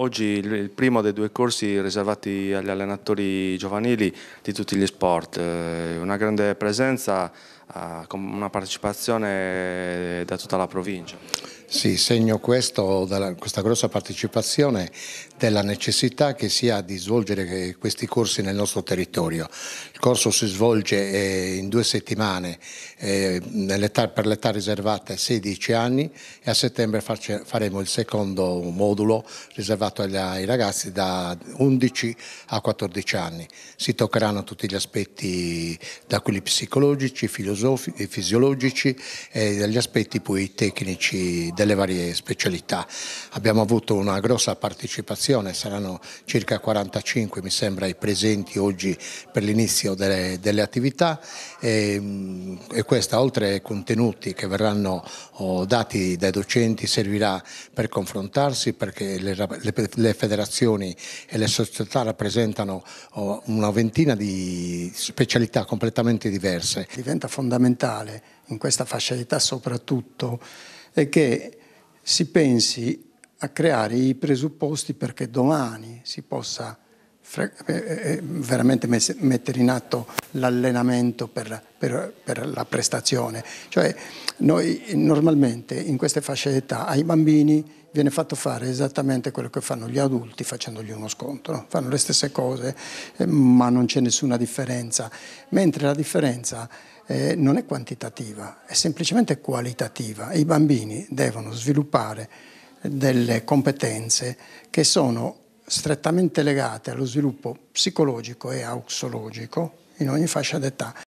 Oggi il primo dei due corsi riservati agli allenatori giovanili di tutti gli sport, eh, una grande presenza eh, con una partecipazione da tutta la provincia. Sì, segno questo, questa grossa partecipazione della necessità che si ha di svolgere eh, questi corsi nel nostro territorio. Il corso si svolge eh, in due settimane eh, per l'età riservata ai 16 anni e a settembre faremo il secondo modulo riservato ai ragazzi da 11 a 14 anni. Si toccheranno tutti gli aspetti da quelli psicologici, fisiologici e dagli aspetti poi tecnici delle varie specialità. Abbiamo avuto una grossa partecipazione, saranno circa 45 mi sembra i presenti oggi per l'inizio delle, delle, attività e, mm, e, questa oltre ai contenuti che verranno oh, dati dai docenti servirà per confrontarsi perché le, le, le federazioni e le società rappresentano oh, una ventina di specialità completamente diverse. Diventa fondamentale in questa fascia d'età soprattutto è che si pensi a creare i presupposti perché domani si possa eh, eh, veramente mettere in atto l'allenamento per, per, per, la prestazione. Cioè noi normalmente in queste fasce d'età ai bambini viene fatto fare esattamente quello che fanno gli adulti facendogli uno scontro, fanno le stesse cose eh, ma non c'è nessuna differenza, mentre la differenza eh, non è quantitativa, è semplicemente qualitativa. I bambini devono sviluppare delle competenze che sono strettamente legate allo sviluppo psicologico e auxologico in ogni fascia d'età.